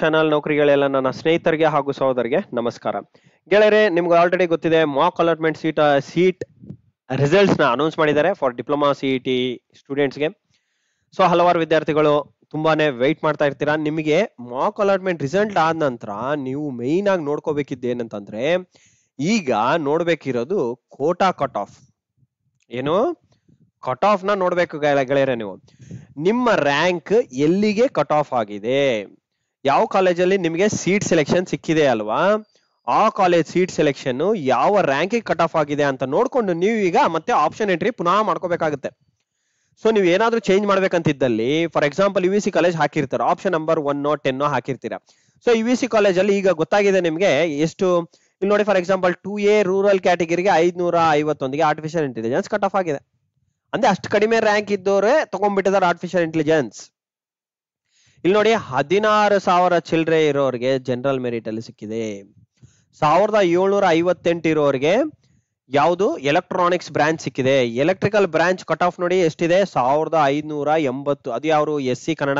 Channel ನೌಕರಿಗಳೆಲ್ಲ ನನ್ನ ಸ್ನೇಹಿತರಿಗೆ ಹಾಗೂ ಸಹೋದರಿಗೆ ನಮಸ್ಕಾರ ಗೆಳೆಯರೆ ನಿಮ್ಗೆ ಆಲ್ರೆಡಿ ಗೊತ್ತಿದೆ mock allotment seat seat results ನ ಅನೌನ್ಸ್ ಮಾಡಿದ್ದಾರೆ ಫಾರ್ ಡಿಪ್ಲೊಮಾ ಸಿಇಟಿ ಸ್ಟೂಡೆಂಟ್ಸ್ಗೆ ಸೊ ಹಲವಾರು ವಿದ್ಯಾರ್ಥಿಗಳು ತುಂಬಾನೇ ವೆಯ್ಟ್ ಮಾಡ್ತಾ ಇರ್ತೀರಾ ನಿಮಗೆ ಮಾಕ್ ಅಲಾಟ್ಮೆಂಟ್ ರಿಸಲ್ಟ್ ಆದ ನಂತರ ನೀವು ಮೇಯ್ನ್ ಆಗಿ ನೋಡ್ಕೋಬೇಕಿದ್ದು ಏನಂತಂದ್ರೆ ಈಗ ನೋಡ್ಬೇಕಿರೋದು ಕೋಟಾ ಕಟ್ ಆಫ್ ಏನು ಕಟ್ ಆಫ್ ನ ನೋಡ್ಬೇಕು ಗೆಳೆಯರೆ ನೀವು ನಿಮ್ಮ ರ್ಯಾಂಕ್ ಎಲ್ಲಿಗೆ ಕಟ್ ಆಫ್ ಆಗಿದೆ ಯಾವ ಕಾಲೇಜಲ್ಲಿ ನಿಮಗೆ ಸೀಟ್ ಸೆಲೆಕ್ಷನ್ ಸಿಕ್ಕಿದೆ ಅಲ್ವಾ ಆ ಕಾಲೇಜ್ ಸೀಟ್ ಸೆಲೆಕ್ಷನ್ ಯಾವ ರ್ಯಾಂಕಿಗೆ ಕಟ್ ಆಫ್ ಆಗಿದೆ ಅಂತ ನೋಡ್ಕೊಂಡು ನೀವು ಈಗ ಮತ್ತೆ ಆಪ್ಷನ್ ಎಂಟ್ರಿ ಪುನಃ ಮಾಡ್ಕೋಬೇಕಾಗುತ್ತೆ ಸೊ ನೀವು ಏನಾದರೂ ಚೇಂಜ್ ಮಾಡ್ಬೇಕಂತಿದ್ದಲ್ಲಿ for example U C college ಹಾಕಿರ್ತಾರೆ ಆಪ್ಷನ್ ನಂಬರ್ ಒನ್ ಟೆನ್ನೋ ಹಾಕಿರ್ತೀರಾ ಸೊ ಯು ಸಿ ಕಾಲೇಜಲ್ಲಿ ಈಗ ಗೊತ್ತಾಗಿದೆ ನಿಮಗೆ ಎಷ್ಟು ಇಲ್ಲಿ ನೋಡಿ for example two A rural ಕ್ಯಾಟಗರಿಗೆ ಐದ್ನೂರ ಐವತ್ತೊಂದಿಗೆ ಆರ್ಟಿಫಿಷಿಯಲ್ ಇಂಟೆಲಿಜೆನ್ಸ್ ಕಟ್ ಆಫ್ ಆಗಿದೆ ಅಂದ್ರೆ ಅಷ್ಟು ಕಡಿಮೆ ರ್ಯಾಂಕ್ ಇದ್ದವರೇ ತಗೊಂಡ್ಬಿಟ್ಟಿದ್ದಾರೆ ಆರ್ಟಿಫಿಷಿಯಲ್ ಇಂಟೆಲಿಜೆನ್ಸ್ ಇಲ್ಲಿ ನೋಡಿ ಹದಿನಾರು ಸಾವಿರ ಚಿಲ್ಲರೆ ಇರೋರಿಗೆ ಜನರಲ್ ಮೆರಿಟ್ ಅಲ್ಲಿ ಸಿಕ್ಕಿದೆ ಸಾವಿರದ ಏಳ್ನೂರ ಐವತ್ತೆಂಟು ಇರೋರಿಗೆ ಯಾವುದು ಎಲೆಕ್ಟ್ರಾನಿಕ್ಸ್ ಬ್ರಾಂಚ್ ಸಿಕ್ಕಿದೆ ಎಲೆಕ್ಟ್ರಿಕಲ್ ಬ್ರಾಂಚ್ ಕಟ್ ಆಫ್ ನೋಡಿ ಎಷ್ಟಿದೆ ಸಾವಿರದ ಐನೂರ ಎಂಬತ್ತು ಅದು ಯಾರು S C Kannada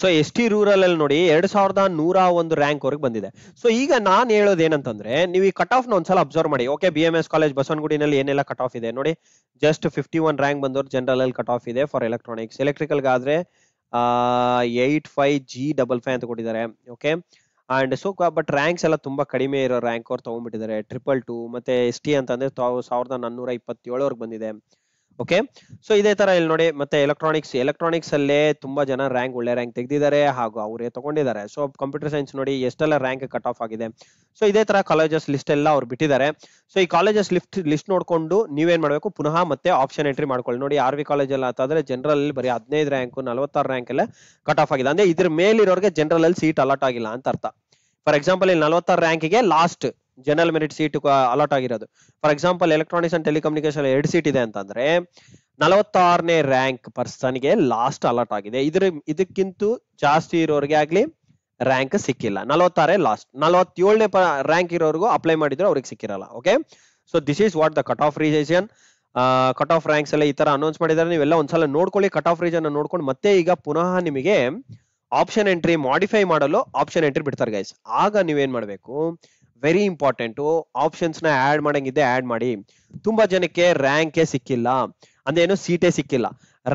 so S T rural ಅಲ್ಲಿ ನೋಡಿ ಎರಡ್ ಸಾವಿರದ ನೂರ ಒಂದು ರ್ಯಾಂಕ್ ವರ್ಗ ಬಂದಿದೆ ಸೊ ಈಗ ನಾನು ಹೇಳೋದು ಏನಂತಂದ್ರೆ ನೀವು ಈ ಕಟ್ ಆಫ್ ನ ಒಂದ್ಸಲ ಅಬ್ಸರ್ವ್ ಮಾಡಿ okay B M S college ಬಸವನಗುಡಿನಲ್ಲಿ ಏನೆಲ್ಲ ಕಟ್ ಆಫ್ ಇದೆ ನೋಡಿ ಜಸ್ಟ್ ಫಿಫ್ಟಿ ಒನ್ ರ್ಯಾಂಕ್ ಬಂದವರು ಜನರಲ್ ಅಲ್ಲಿ ಕಟ್ ಆಫ್ ಇದೆ ಫಾರ್ ಎಲೆಕ್ಟ್ರಾನಿಕ್ಸ್ ಎಲೆಕ್ಟ್ರಿಕಲ್ ಆದ್ರೆ eight five G double five ಅಂತ ಕೊಟ್ಟಿದ್ದಾರೆ okay and so but ranks ಎಲ್ಲ ತುಂಬಾ ಕಡಿಮೆ ಇರೋ ರ್ಯಾಂಕ್ ಅವ್ರು ತಗೊಂಡ್ಬಿಟ್ಟಿದ್ದಾರೆ ಟ್ರಿಪಲ್ ಟು ಮತ್ತೆ ಎಸ್ ಟಿ ಅಂತಂದ್ರೆ ಸಾವಿರದ ನಾನ್ನೂರ ಇಪ್ಪತ್ತೇಳವರೆಗೆ ಬಂದಿದೆ ಓಕೆ ಸೊ ಇದೇ ತರ ಇಲ್ಲಿ ನೋಡಿ ಮತ್ತೆ ಎಲೆಕ್ಟ್ರಾನಿಕ್ಸ್ ಎಲೆಕ್ಟ್ರಾನಿಕ್ಸ್ ಅಲ್ಲೇ ತುಂಬಾ ಜನ ರ್ಯಾಂಕ್ ಒಳ್ಳೆ ರ್ಯಾಂಕ್ ತೆಗೆದಿದ್ದಾರೆ ಹಾಗೂ ಅವರೇ ತಗೊಂಡಿದ್ದಾರೆ ಸೊ ಕಂಪ್ಯೂಟರ್ ಸೈನ್ಸ್ ನೋಡಿ ಎಷ್ಟೆಲ್ಲ ರ್ಯಾಂಕ್ ಕಟ್ ಆಫ್ ಆಗಿದೆ ಸೊ ಇದೇ ತರ ಕಾಲೇಜಸ್ ಲಿಸ್ಟ್ ಎಲ್ಲ ಅವ್ರು ಬಿಟ್ಟಿದ್ದಾರೆ ಸೊ ಈ ಕಾಲೇಜಸ್ ಲಿಫ್ಟ್ ಲಿಸ್ಟ್ ನೋಡ್ಕೊಂಡು ನೀವೇನ್ ಮಾಡಬೇಕು ಪುನಃ ಮತ್ತೆ ಆಪ್ಷನ್ ಎಂಟ್ರಿ ಮಾಡ್ಕೊಳ್ಳಿ ನೋಡಿ ಆರ್ ವಿ ಕಾಲೇಜ್ ಎಲ್ಲ ಆತಾದ್ರೆ ಜನರಲ್ ಬರೀ ಹದಿನೈದು ರ್ಯಾಂಕ್ ನಲವತ್ತಾರು ರ್ಯಾಂಕ್ ಎಲ್ಲ ಕಟ್ ಆಫ್ ಆಗಿದೆ ಅಂದ್ರೆ ಇದ್ರ ಮೇಲಿರೋರಿಗೆ ಜನರಲ್ ಅಲ್ಲಿ ಸೀಟ್ ಅಲಾಟ್ ಆಗಿಲ್ಲ ಅಂತ ಅರ್ಥ ಫಾರ್ ಎಕ್ಸಾಂಪಲ್ ಇಲ್ಲಿ ನಲವತ್ತಾರು ಗೆ last general merit seat allot ಆಗಿರೋದು for example electronics and telecommunication ಎರಡು ಸೀಟ್ ಇದೆ ಅಂತಂದ್ರೆ ನಲವತ್ತಾರನೇ ರ್ಯಾಂಕ್ ಪರ್ಸನ್ಗೆ ಲಾಸ್ಟ್ ಅಲಾಟ್ ಆಗಿದೆ ಇದ್ರ ಇದಕ್ಕಿಂತ ಜಾಸ್ತಿ ಇರೋರಿಗೆ ಆಗ್ಲಿ ರ್ಯಾಂಕ್ ಸಿಕ್ಕಿಲ್ಲ ನಲವತ್ತಾರೇ ಲಾಸ್ಟ್ ನಲವತ್ತೇಳನೇ ರ್ಯಾಂಕ್ ಇರೋರಿಗೂ ಅಪ್ಲೈ ಮಾಡಿದ್ರು ಅವ್ರಿಗೆ ಸಿಕ್ಕಿರಲ್ಲ okay so this is what the cut off reason cut off ranks ಎಲ್ಲ ಈ ತರ ಅನೌನ್ಸ್ ಮಾಡಿದ್ರೆ ನೀವೆಲ್ಲ ಒಂದ್ಸಲ ನೋಡ್ಕೊಳ್ಳಿ ಕಟ್ ಆಫ್ ರೀಸನ್ ನೋಡ್ಕೊಂಡು ಮತ್ತೆ ಈಗ ಪುನಃ ನಿಮಗೆ ಆಪ್ಷನ್ ಎಂಟ್ರಿ ಮಾಡಿಫೈ ಮಾಡಲು ಆಪ್ಷನ್ ಎಂಟ್ರಿ ಬಿಡ್ತಾರೆ ಗೈಸ್ ಆಗ ನೀವೇನ್ ಮಾಡಬೇಕು ವೆರಿ ಇಂಪಾರ್ಟೆಂಟು ನ ಆ್ಯಡ್ ಮಾಡಂಗಿದ್ದೆ ಆ್ಯಡ್ ಮಾಡಿ ತುಂಬಾ ಜನಕ್ಕೆ ರ್ಯಾಂಕೇ ಸಿಕ್ಕಿಲ್ಲ ಅಂದೇನು ಸೀಟೇ ಸಿಕ್ಕಿಲ್ಲ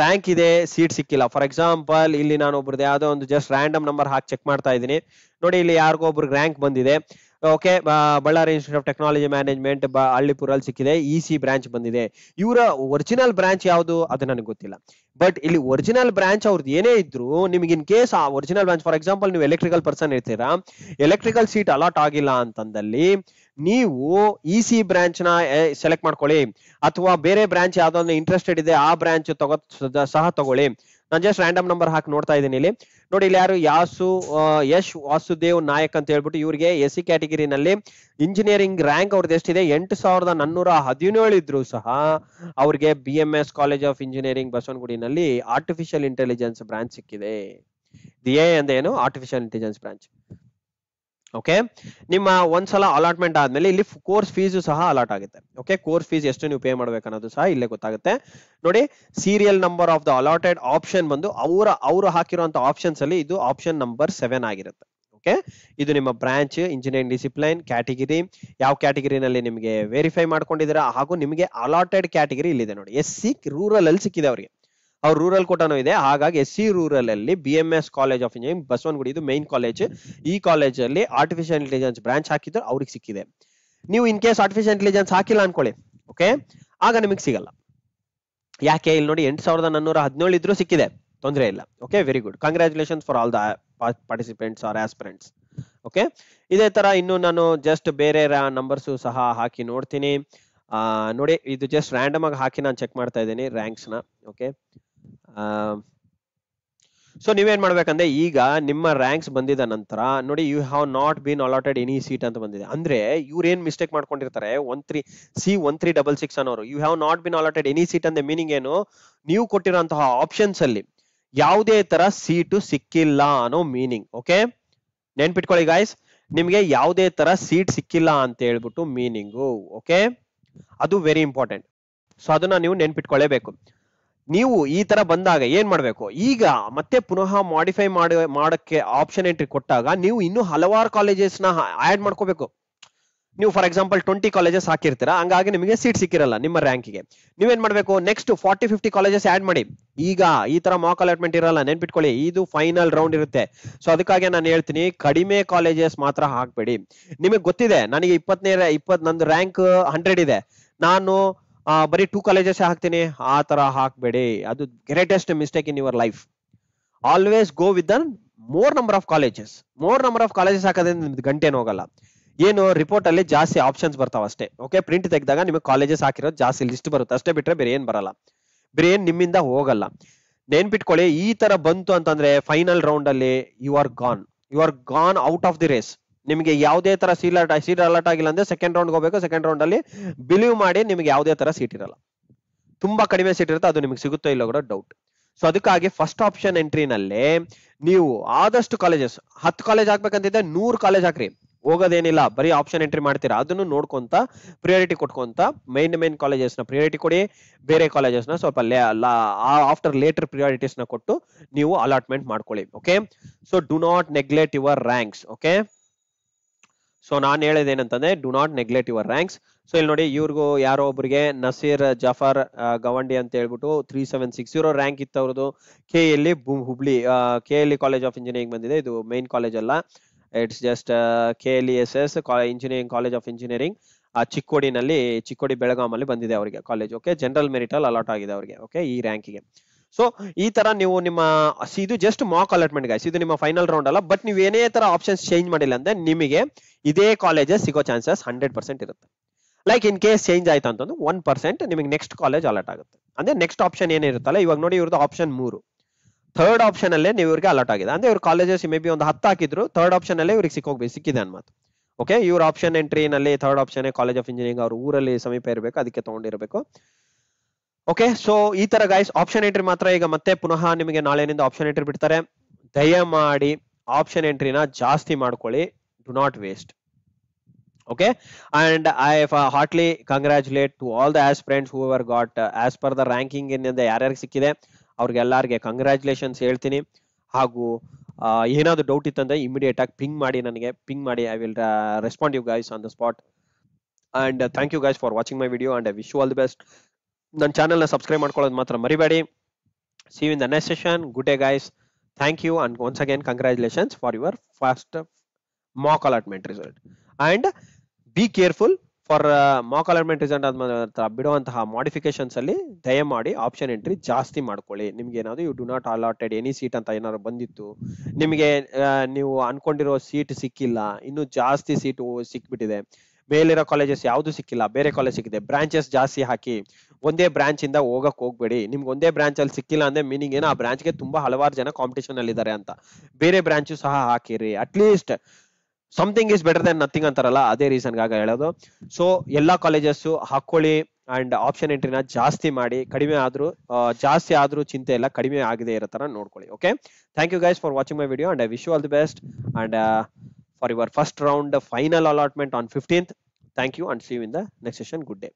ರ್ಯಾಂಕ್ ಇದೆ ಸೀಟ್ ಸಿಕ್ಕಿಲ್ಲ ಫಾರ್ ಎಕ್ಸಾಂಪಲ್ ಇಲ್ಲಿ ನಾನು ಒಬ್ರದ್ದು ಯಾವುದೋ ಒಂದು ಜಸ್ಟ್ ರ್ಯಾಂಡಮ್ ನಂಬರ್ ಹಾಕಿ ಚೆಕ್ ಮಾಡ್ತಾ ಇದ್ದೀನಿ ನೋಡಿ ಇಲ್ಲಿ ಯಾರಿಗೋ ಒಬ್ರಿಗೆ ರ್ಯಾಂಕ್ ಬಂದಿದೆ okay Ballari institute of technology management ಹಳ್ಳಿಪುರಲ್ಲಿ ಸಿಕ್ಕಿದೆ ಇ ಸಿ ಬ್ರಾಂಚ್ ಬಂದಿದೆ ಇವರ ಒರಿಜಿನಲ್ ಬ್ರಾಂಚ್ ಯಾವುದು ಅದು ನನಗೆ ಗೊತ್ತಿಲ್ಲ ಬಟ್ ಇಲ್ಲಿ ಒರಿಜಿನಲ್ ಬ್ರಾಂಚ್ ಅವ್ರದ್ದು ಏನೇ ಇದ್ರು ನಿಮಗೆ ಇನ್ ಕೇಸ್ ಆ ಒರಿಜಿನಲ್ ಬ್ರಾಂಚ್ ಫಾರ್ ಎಕ್ಸಾಂಪಲ್ ನೀವು ಎಲೆಕ್ಟ್ರಿಕಲ್ ಪರ್ಸನ್ ಇರ್ತೀರಾ ಎಲೆಕ್ಟ್ರಿಕಲ್ ಸೀಟ್ ಅಲಾಟ್ ಆಗಿಲ್ಲ ಅಂತಂದಲ್ಲಿ ನೀವು ಇ ಸಿ ಬ್ರಾಂಚ್ ನ ಸೆಲೆಕ್ಟ್ ಮಾಡ್ಕೊಳ್ಳಿ ಅಥವಾ ಬೇರೆ ಬ್ರಾಂಚ್ ಯಾವ್ದೊಂದು ಇಂಟ್ರೆಸ್ಟೆಡ್ ಇದೆ ಆ ಬ್ರಾಂಚ್ ತಗೋ ಸಹ ತಗೊಳ್ಳಿ ನಾನು ಜಸ್ಟ್ ರ್ಯಾಂಡಮ್ ನಂಬರ್ ಹಾಕಿ ನೋಡ್ತಾ ಇದ್ದೀನಿ ಇಲ್ಲಿ ನೋಡಿ ಇಲ್ಲಿ ಯಾರು ಯಾಸು ಯಶ್ ವಾಸುದೇವ್ ನಾಯಕ್ ಅಂತ ಹೇಳ್ಬಿಟ್ಟು ಇವರಿಗೆ ಎಸ್ ಸಿ ಕ್ಯಾಟಗರಿನಲ್ಲಿ ಇಂಜಿನಿಯರಿಂಗ್ ರ್ಯಾಂಕ್ ಅವ್ರದ್ದು ಎಷ್ಟಿದೆ ಎಂಟು ಸಾವಿರದ ನಾನ್ನೂರ ಹದಿನೇಳು ಇದ್ರು ಸಹ ಅವ್ರಿಗೆ B M S college of engineering ಬಸವನಗುಡಿನಲ್ಲಿ ಆರ್ಟಿಫಿಷಿಯಲ್ ಇಂಟೆಲಿಜೆನ್ಸ್ ಬ್ರಾಂಚ್ ಸಿಕ್ಕಿದೆ ದಿ ಎ ಏನು ಆರ್ಟಿಫಿಷಿಯಲ್ ಇಂಟೆಲಿಜೆನ್ಸ್ ಬ್ರಾಂಚ್ ಓಕೆ ನಿಮ್ಮ ಒಂದ್ಸಲ ಅಲಾಟ್ಮೆಂಟ್ ಆದ್ಮೇಲೆ ಇಲ್ಲಿ ಕೋರ್ಸ್ ಫೀಸು ಸಹ ಅಲಾಟ್ ಆಗುತ್ತೆ ಓಕೆ ಕೋರ್ಸ್ ಫೀಸ್ ಎಷ್ಟು ನೀವು ಪೇ ಮಾಡ್ಬೇಕನ್ನೋದು ಸಹ ಇಲ್ಲೇ ಗೊತ್ತಾಗುತ್ತೆ ನೋಡಿ serial number of the allotted option ಬಂದು ಅವರ ಅವರು ಹಾಕಿರುವಂತ ಆಪ್ಷನ್ಸ್ ಅಲ್ಲಿ ಇದು ಆಪ್ಷನ್ ನಂಬರ್ ಸೆವೆನ್ ಆಗಿರುತ್ತೆ ಓಕೆ ಇದು ನಿಮ್ಮ ಬ್ರಾಂಚ್ ಇಂಜಿನಿಯರಿಂಗ್ ಡಿಸಿಪ್ಲೈನ್ ಕ್ಯಾಟಗಿರಿ ಯಾವ ಕ್ಯಾಟಗಿರಿನಲ್ಲಿ ನಿಮಗೆ ವೆರಿಫೈ ಮಾಡ್ಕೊಂಡಿದ್ದೀರಾ ಹಾಗೂ ನಿಮಗೆ ಅಲಾಟೆಡ್ ಕ್ಯಾಟಗಿರಿ ಇಲ್ಲಿದೆ ನೋಡಿ ಎಸ್ ಸಿ ರೂರಲ್ ಅಲ್ಲಿ ಸಿಕ್ಕಿದೆ ಅವರಿಗೆ ಅವ್ರ ರೂರಲ್ ಕೋಟಾನು ಇದೆ ಹಾಗಾಗಿ ಎಸ್ ಸಿ ರೂರಲ್ ಅಲ್ಲಿ B M S college of engineering Basavanagudi ಇದು ಮೈನ್ ಕಾಲೇಜ್ ಈ ಕಾಲೇಜಲ್ಲಿ ಆರ್ಟಿಫಿಷಿಯಲ್ ಇಂಟೆಲಿಜೆನ್ಸ್ ಬ್ರಾಂಚ್ ಹಾಕಿದ್ರು ಅವ್ರಿಗೆ ಸಿಕ್ಕಿದೆ ನೀವು ಇನ್ ಕೇಸ್ ಆರ್ಟಿಫಿಷಿಯಲ್ ಇಂಟೆಲಿಜೆನ್ಸ್ ಹಾಕಿಲ್ಲ ಅನ್ಕೊಳ್ಳಿ ಓಕೆ ಆಗ ನಿಮಗೆ ಸಿಗಲ್ಲ ಯಾಕೆ ಇಲ್ಲಿ ನೋಡಿ ಎಂಟು ಸಾವಿರದ ನಾನ್ನೂರ ಹದಿನೇಳು ಇದ್ರೂ ಸಿಕ್ಕಿದೆ ತೊಂದರೆ ಇಲ್ಲ okay very good congratulations for all the participants or aspirants okay ಇದೇ ತರ ಇನ್ನು ನಾನು ಜಸ್ಟ್ ಬೇರೆ ನಂಬರ್ಸ್ ಸಹ ಹಾಕಿ ನೋಡ್ತೀನಿ ನೋಡಿ ಇದು ಜಸ್ಟ್ ರ್ಯಾಂಡಮ್ ಆಗಿ ಹಾಕಿ ನಾನು ಚೆಕ್ ಮಾಡ್ತಾ ಇದ್ದೀನಿ ನ ಓಕೆ ಸೊ ನೀವೇನ್ ಮಾಡ್ಬೇಕಂದ್ರೆ ಈಗ ನಿಮ್ಮ ರ್ಯಾಂಕ್ಸ್ ಬಂದಿದ ನಂತರ ನೋಡಿ you have not been allotted any seat ಅಂತ ಬಂದಿದೆ ಅಂದ್ರೆ ಇವ್ರು ಏನ್ ಮಿಸ್ಟೇಕ್ ಮಾಡ್ಕೊಂಡಿರ್ತಾರೆ one three C one three double six ಅನ್ನೋರು you have not been allotted any seat ಅಂದ್ರೆ ಮೀನಿಂಗ್ ಏನು ನೀವು ಕೊಟ್ಟಿರೋಂತಹ ಆಪ್ಷನ್ಸ್ ಅಲ್ಲಿ ಯಾವುದೇ ತರ ಸೀಟು ಸಿಕ್ಕಿಲ್ಲ ಅನ್ನೋ ಮೀನಿಂಗ್ ಓಕೆ ನೆನ್ಪಿಟ್ಕೊಳ್ಳಿ ಗಾಯ್ಸ್ ನಿಮ್ಗೆ ಯಾವುದೇ ತರ ಸೀಟ್ ಸಿಕ್ಕಿಲ್ಲ ಅಂತ ಹೇಳ್ಬಿಟ್ಟು ಮೀನಿಂಗು ಓಕೆ ಅದು ವೆರಿ ಇಂಪಾರ್ಟೆಂಟ್ ಸೊ ಅದನ್ನ ನೀವು ನೆನ್ಪಿಟ್ಕೊಳ್ಳೇಬೇಕು ನೀವು ಈ ತರ ಬಂದಾಗ ಏನ್ ಮಾಡ್ಬೇಕು ಈಗ ಮತ್ತೆ ಪುನಃ ಮಾಡಿಫೈ ಮಾಡ ಮಾಡಕ್ಕೆ ಆಪ್ಷನ್ ಎಂಟ್ರಿ ಕೊಟ್ಟಾಗ ನೀವು ಇನ್ನೂ ಹಲವಾರು ಕಾಲೇಜಸ್ ನ ಆಡ್ ಮಾಡ್ಕೋಬೇಕು ನೀವು ಫಾರ್ ಎಕ್ಸಾಂಪಲ್ ಟ್ವೆಂಟಿ ಕಾಲೇಜಸ್ ಹಾಕಿರ್ತೀರಾ ಹಂಗಾಗಿ ನಿಮಗೆ ಸೀಟ್ ಸಿಕ್ಕಿರಲ್ಲ ನಿಮ್ಮ ರ್ಯಾಂಕಿಗೆ ನೀವೇನ್ ಮಾಡ್ಬೇಕು next forty fifty colleges add ಮಾಡಿ ಈಗ ಈ ತರ ಮಾಕ್ ಅಲಾಟ್ಮೆಂಟ್ ಇರಲ್ಲ ನೆನ್ಪಿಟ್ಕೊಳ್ಳಿ ಇದು ಫೈನಲ್ ರೌಂಡ್ ಇರುತ್ತೆ ಸೊ ಅದಕ್ಕಾಗಿ ನಾನು ಹೇಳ್ತೀನಿ ಕಡಿಮೆ ಕಾಲೇಜಸ್ ಮಾತ್ರ ಹಾಕ್ಬೇಡಿ ನಿಮಗೆ ಗೊತ್ತಿದೆ ನನಗೆ ಇಪ್ಪತ್ತನೇ ಇಪ್ಪತ್ ನಂದು ರ್ಯಾಂಕ್ ಹಂಡ್ರೆಡ್ ಇದೆ ನಾನು ಆ ಬರೀ ಟೂ ಕಾಲೇಜಸ್ ಹಾಕ್ತೀನಿ ಆ ತರ ಹಾಕ್ಬೇಡಿ ಅದು greatest mistake in your life always go with an more number of colleges more number of colleges ಹಾಕೋದ್ರಿಂದ ನಿಮ್ದು ಗಂಟೆ ಹೋಗಲ್ಲ ಏನು ರಿಪೋರ್ಟ್ ಅಲ್ಲಿ ಜಾಸ್ತಿ ಆಪ್ಷನ್ಸ್ ಬರ್ತಾವ ಅಷ್ಟೇ ಓಕೆ ಪ್ರಿಂಟ್ ತೆಗೆದಾಗ ನಿಮಗೆ ಕಾಲೇಜಸ್ ಹಾಕಿರೋದು ಜಾಸ್ತಿ ಲಿಸ್ಟ್ ಬರುತ್ತೆ ಅಷ್ಟೇ ಬಿಟ್ರೆ ಬೇರೆ ಏನು ಬರಲ್ಲ ಬೇರೆ ಏನ್ ನಿಮ್ಮಿಂದ ಹೋಗಲ್ಲ ನೆನ್ಪಿಟ್ಕೊಳ್ಳಿ ಈ ತರ ಬಂತು ಅಂತಂದ್ರೆ ಫೈನಲ್ ರೌಂಡ್ ಅಲ್ಲಿ you are gone you are gone out of the race ನಿಮಗೆ ಯಾವುದೇ ತರ ಸೀಲ್ ಸೀಟ್ ಅಲರ್ಟ್ ಆಗಿಲ್ಲ ಅಂದ್ರೆ ಸೆಕೆಂಡ್ ರೌಂಡ್ ಹೋಗ್ಬೇಕು ಸೆಕೆಂಡ್ ರೌಂಡ್ ಅಲ್ಲಿ ಬಿಲೀವ್ ಮಾಡಿ ನಿಮ್ಗೆ ಯಾವುದೇ ತರ ಸೀಟ್ ಇರಲ್ಲ ತುಂಬಾ ಕಡಿಮೆ ಸೀಟ್ ಇರುತ್ತೆ ಅದು ನಿಮಗೆ ಸಿಗುತ್ತೋ ಇಲ್ಲ ಕೂಡ ಡೌಟ್ ಸೊ ಅದಕ್ಕಾಗಿ ಫಸ್ಟ್ ಆಪ್ಷನ್ ಎಂಟ್ರಿನಲ್ಲಿ ನೀವು ಆದಷ್ಟು ಕಾಲೇಜಸ್ ಹತ್ತು ಕಾಲೇಜ್ ಹಾಕ್ಬೇಕಂತಿದ್ರೆ ನೂರು ಕಾಲೇಜ್ ಹಾಕ್ರಿ ಹೋಗೋದೇನಿಲ್ಲ ಬರೀ ಆಪ್ಷನ್ ಎಂಟ್ರಿ ಮಾಡ್ತೀರಾ ಅದನ್ನು ನೋಡ್ಕೊಂತ ಪ್ರಿಯಾರಿಟಿ ಕೊಟ್ಕೊಂತ ಮೈನ್ ಮೈನ್ ಕಾಲೇಜಸ್ನ ಪ್ರಿಯಾರಿಟಿ ಕೊಡಿ ಬೇರೆ ಕಾಲೇಜಸ್ನ ಸ್ವಲ್ಪ ಲೇ ಆಫ್ಟರ್ ಲೇಟರ್ ಪ್ರಿಯಾರಿಟೀಸ್ನ ಕೊಟ್ಟು ನೀವು ಅಲಾಟ್ಮೆಂಟ್ ಮಾಡ್ಕೊಳ್ಳಿ okay so do not neglect your ranks okay so ನಾನು ಏನಂತಂದ್ರೆ do not neglect your ranks so ಇಲ್ಲಿ ನೋಡಿ ಇವ್ರಿಗೂ ಯಾರೋ ಒಬ್ಬರಿಗೆ ನಸೀರ್ ಜಫರ್ ಗವಂಡಿ ಅಂತ ಹೇಳ್ಬಿಟ್ಟು three seven six zero rank ಇತ್ತು ಅವ್ರದ್ದು K L E Hubli K L E college of engineering ಬಂದಿದೆ ಇದು ಮೈನ್ ಕಾಲೇಜ್ ಅಲ್ಲ it's just K L S S engineering college of engineering ಆ ಚಿಕ್ಕೋಡಿನಲ್ಲಿ ಚಿಕ್ಕೋಡಿ ಬೆಳಗಾಂ ಅಲ್ಲಿ ಬಂದಿದೆ ಅವರಿಗೆ ಕಾಲೇಜ್ ಓಕೆ ಜನರಲ್ ಮೆರಿಟಲ್ ಅಲಾಟ್ ಆಗಿದೆ ಅವರಿಗೆ ಓಕೆ ಈ ಗೆ ಸೊ ಈ ತರ ನೀವು ನಿಮ್ಮ ಇದು ಜಸ್ಟ್ ಮಾಕ್ ಅಲಾಟ್ಮೆಂಟ್ ಗೈಸ್ ಇದು ನಿಮ್ಮ ಫೈನಲ್ ರೌಂಡ್ ಅಲ್ಲ ಬಟ್ ನೀವು ಏನೇ ತರ ಆಪ್ಷನ್ಸ್ ಚೇಂಜ್ ಮಾಡಿಲ್ಲ ಅಂದ್ರೆ ನಿಮಗೆ ಇದೇ ಕಾಲೇಜಸ್ ಸಿಗೋ ಚಾನ್ಸಸ್ ಹಂಡ್ರೆಡ್ ಪರ್ಸೆಂಟ್ ಇರುತ್ತೆ ಲೈಕ್ ಇನ್ ಕೇಸ್ ಚೇಂಜ್ ಆಯ್ತು ಅಂತಂದ್ರೆ ಒನ್ ಪರ್ಸೆಂಟ್ ನಿಮಗೆ ನೆಕ್ಸ್ಟ್ ಕಾಲೇಜ್ ಅಲಾಟ್ ಆಗುತ್ತೆ ಅಂದ್ರೆ ನೆಕ್ಸ್ಟ್ ಆಪ್ಷನ್ ಏನಿರುತ್ತಲ್ಲ ಇವಾಗ ನೋಡಿ ಇವ್ರದ್ದು ಆಪ್ಷನ್ ಮೂರು ಥರ್ಡ್ ಆಪ್ಷನ್ ಅಲ್ಲೇ ನೀವು ಇವ್ರಿಗೆ ಅಲಾಟ್ ಆಗಿದೆ ಅಂದ್ರೆ ಇವ್ರ ಕಾಲೇಜಸ್ ಮೇ ಬಿ ಒಂದು ಹತ್ತು ಹಾಕಿದ್ರು ಥರ್ಡ್ ಆಪ್ಷನ್ ಅಲ್ಲೇ ಇವ್ರಿಗೆ ಸಿಕ್ಕೋಗ್ಬೇಕು ಸಿಕ್ಕಿದೆ ಅನ್ಮಾತು ಓಕೆ ಇವ್ರ ಆಪ್ಷನ್ ಎಂಟ್ರಿನಲ್ಲಿ third option college of engineering ಅವ್ರ ಊರಲ್ಲಿ ಸಮೀಪ ಇರಬೇಕು ಅದಕ್ಕೆ ತಗೊಂಡಿರಬೇಕು ಓಕೆ ಸೊ ಈ ತರ ಗೈಸ್ ಆಪ್ಷನ್ ಎಂಟ್ರಿ ಮಾತ್ರ ಈಗ ಮತ್ತೆ ಪುನಃ ನಿಮಗೆ ನಾಳೆನಿಂದ ಆಪ್ಷನ್ ಎಂಟ್ರಿ ಬಿಡ್ತಾರೆ ದಯಮಾಡಿ ಆಪ್ಷನ್ ಎಂಟ್ರಿನ ಜಾಸ್ತಿ ಮಾಡ್ಕೊಳ್ಳಿ do not waste okay and I heartly congratulate to all the as friends who are got as per the ranking ಇಂದ ಯಾರ್ಯಾರಿಗೆ ಸಿಕ್ಕಿದೆ ಅವ್ರಿಗೆಲ್ಲರಿಗೆ ಕಂಗ್ರ್ಯಾಚುಲೇಷನ್ಸ್ ಹೇಳ್ತೀನಿ ಹಾಗೂ ಏನಾದರೂ ಡೌಟ್ ಇತ್ತಂದ್ರೆ ಇಮಿಡಿಯೇಟ್ ಆಗಿ ಪಿಂಗ್ ಮಾಡಿ ನನಗೆ ಪಿಂಗ್ ಮಾಡಿ I will respond you guys on the spot and thank you guys for watching my video and I wish all the best ನನ್ನ ಚಾನೆಲ್ನ ಸಬ್ಸ್ಕ್ರೈಬ್ ಮಾಡ್ಕೊಳ್ಳೋದು ಮಾತ್ರ ಮರಿಬೇಡಿ see in the next session good day guys thank you and once again congratulations for your first mock allotment result and be careful for mock allotment result ಆದ ಬಿಡುವಂತಹ modifications ಅಲ್ಲಿ ದಯಮಾಡಿ option entry ಜಾಸ್ತಿ ಮಾಡ್ಕೊಳ್ಳಿ ನಿಮ್ಗೆ ಏನಾದ್ರು you do not allotted any seat ಅಂತ ಏನಾದ್ರು ಬಂದಿತ್ತು ನಿಮಗೆ ನೀವು ಅನ್ಕೊಂಡಿರೋ ಸೀಟ್ ಸಿಕ್ಕಿಲ್ಲ ಇನ್ನು ಜಾಸ್ತಿ ಸೀಟು ಸಿಕ್ಬಿಟ್ಟಿದೆ ಮೇಲಿರೋ ಕಾಲೇಜಸ್ ಯಾವುದು ಸಿಕ್ಕಿಲ್ಲ ಬೇರೆ ಕಾಲೇಜ್ ಸಿಕ್ಕಿದೆ ಬ್ರಾಂಚಸ್ ಜಾಸ್ತಿ ಹಾಕಿ ಒಂದೇ ಬ್ರಾಂಚ್ ಇಂದ ಹೋಗಕ್ ಹೋಗ್ಬೇಡಿ ನಿಮ್ಗೆ ಒಂದೇ ಬ್ರಾಂಚ್ ಅಲ್ಲಿ ಸಿಕ್ಕಿಲ್ಲ ಅಂದ್ರೆ ಮೀನಿಂಗ್ ಏನೋ ಆ ಬ್ರಾಂಚ್ಗೆ ತುಂಬಾ ಹಲವಾರು ಜನ ಕಾಂಪಿಟೇಷನ್ ಅಲ್ಲಿ ಇದಾರೆ ಅಂತ ಬೇರೆ ಬ್ರಾಂಚು ಸಹ ಹಾಕಿರಿ at least something is better than nothing ಅಂತಾರಲ್ಲ ಅದೇ ರೀಸನ್ ಆಗ ಹೇಳೋದು ಸೊ ಎಲ್ಲಾ ಕಾಲೇಜಸ್ ಹಾಕೊಳ್ಳಿ ಅಂಡ್ ಆಪ್ಷನ್ ಎಂಟ್ರಿನ ಜಾಸ್ತಿ ಮಾಡಿ ಕಡಿಮೆ ಆದ್ರೂ ಜಾಸ್ತಿ ಆದ್ರೂ ಚಿಂತೆ ಇಲ್ಲ ಕಡಿಮೆ ಆಗದೆ ಇರೋ ತರ ನೋಡ್ಕೊಳ್ಳಿ okay thank you guys for watching my video and I wish you all the best and for your first round final allotment on fifteenth Thank you and see you in the next session. Good day.